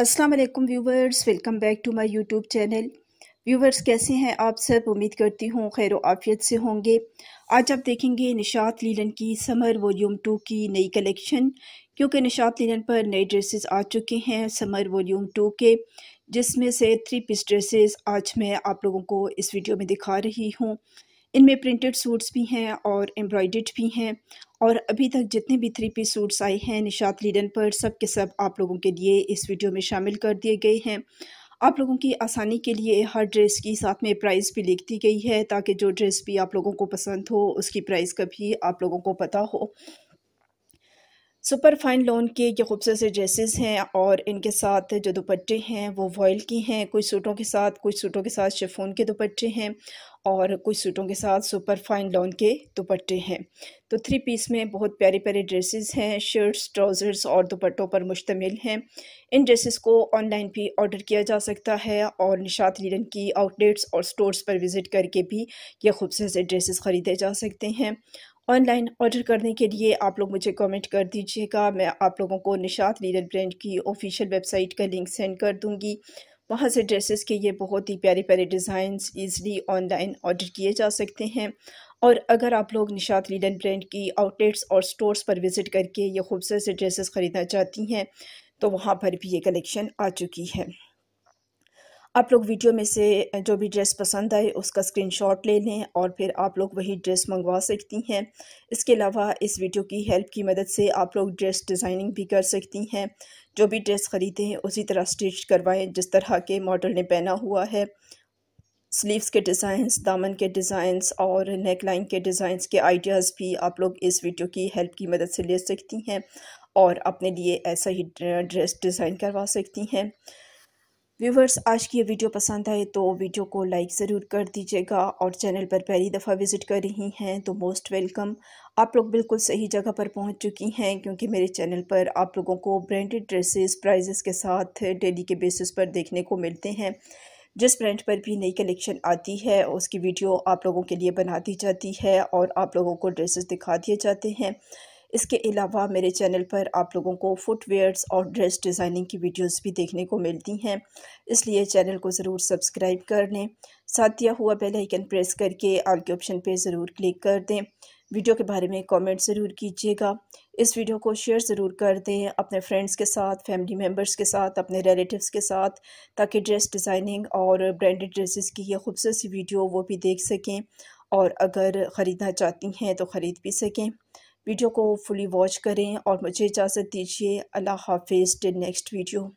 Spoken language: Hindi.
अस्सलाम वालेकुम viewers welcome back to my YouTube channel viewers कैसे हैं आप सब उम्मीद करती हूँ खैर आफियत से होंगे आज आप देखेंगे निशात लीलन की समर वॉल्यूम टू की नई कलेक्शन क्योंकि निशात लीलन पर नए ड्रेसेस आ चुके हैं समर वॉल्यूम टू के जिसमें से थ्री पीस ड्रेसेस आज मैं आप लोगों को इस वीडियो में दिखा रही हूँ इनमें प्रिंटेड सूट्स भी हैं और एम्ब्रॉयड भी हैं और अभी तक जितने भी थ्री पीस सूट्स आए हैं निशात लीडन पर सब के सब आप लोगों के लिए इस वीडियो में शामिल कर दिए गए हैं आप लोगों की आसानी के लिए हर ड्रेस की साथ में प्राइस भी लिख दी गई है ताकि जो ड्रेस भी आप लोगों को पसंद हो उसकी प्राइस का भी आप लोगों को पता हो सुपर फाइन लोन के ये खूबसूरत से ड्रेसेस हैं और इनके साथ जो दुपट्टे हैं वो वॉयल की हैं कुछ सूटों के साथ कुछ सूटों के साथ शेफोन के दुपट्टे हैं और कुछ सूटों के साथ सुपर फाइन लोन के दुपट्टे हैं तो थ्री पीस में बहुत प्यारे प्यारे ड्रेसेस हैं शर्ट्स ट्राउज़र्स और दुपट्टों पर मुश्तमिल हैं इन ड्रेसेस को ऑनलाइन भी ऑर्डर किया जा सकता है और निशात लीडन की आउटलेट्स और स्टोर्स पर विज़िट करके भी ये खूबसूरत से ड्रेसेस ख़रीदे जा सकते हैं ऑनलाइन ऑर्डर करने के लिए आप लोग मुझे कमेंट कर दीजिएगा मैं आप लोगों को निशात लीडर ब्रांड की ऑफिशियल वेबसाइट का लिंक सेंड कर दूंगी वहाँ से ड्रेसेस के ये बहुत ही प्यारे प्यारे डिज़ाइंस ईज़िली ऑनलाइन ऑर्डर किए जा सकते हैं और अगर आप लोग निशात लीडर ब्रांड की आउटलेट्स और स्टोर्स पर विज़िट करके ये खूबसूरत से ड्रेसेस ख़रीदना चाहती हैं तो वहाँ पर भी ये कलेक्शन आ चुकी है आप लोग वीडियो में से जो भी ड्रेस पसंद आए उसका स्क्रीनशॉट ले लें और फिर आप लोग वही ड्रेस मंगवा सकती हैं इसके अलावा इस वीडियो की हेल्प की मदद से आप लोग ड्रेस डिज़ाइनिंग भी कर सकती हैं जो भी ड्रेस ख़रीदें उसी तरह स्टिच करवाएं जिस तरह के मॉडल ने पहना हुआ है स्लीव्स के डिज़ाइंस दामन के डिज़ाइंस और नेक लाइन के डिज़ाइंस के आइडियाज़ भी आप लोग इस वीडियो की हेल्प की मदद से ले सकती हैं और अपने लिए ऐसा ही ड्रेस डिज़ाइन करवा सकती हैं व्यूवर्स आज की ये वीडियो पसंद आए तो वीडियो को लाइक ज़रूर कर दीजिएगा और चैनल पर पहली दफ़ा विज़िट कर रही हैं तो मोस्ट वेलकम आप लोग बिल्कुल सही जगह पर पहुंच चुकी हैं क्योंकि मेरे चैनल पर आप लोगों को ब्रांडेड ड्रेसेस प्राइजेस के साथ डेली के बेसिस पर देखने को मिलते हैं जिस ब्रांड पर भी नई कलेक्शन आती है उसकी वीडियो आप लोगों के लिए बना दी जाती है और आप लोगों को ड्रेसेस दिखा दिए जाते हैं इसके अलावा मेरे चैनल पर आप लोगों को फुटवेयर्स और ड्रेस डिज़ाइनिंग की वीडियोस भी देखने को मिलती हैं इसलिए चैनल को ज़रूर सब्सक्राइब कर लें साथ दिया हुआ बेल आइकन प्रेस करके आल के ऑप्शन पे ज़रूर क्लिक कर दें वीडियो के बारे में कमेंट ज़रूर कीजिएगा इस वीडियो को शेयर ज़रूर कर दें अपने फ्रेंड्स के साथ फैमिली मेम्बर्स के साथ अपने रिलेटिव्स के साथ ताकि ड्रेस डिज़ाइनिंग और ब्रांडेड ड्रेसेस की यह खूबसूरत वीडियो वो भी देख सकें और अगर ख़रीदना चाहती हैं तो ख़रीद भी सकें वीडियो को फुली वॉच करें और मुझे इजाज़त दीजिए अल्लाह हाफिज़ टिल नेक्स्ट वीडियो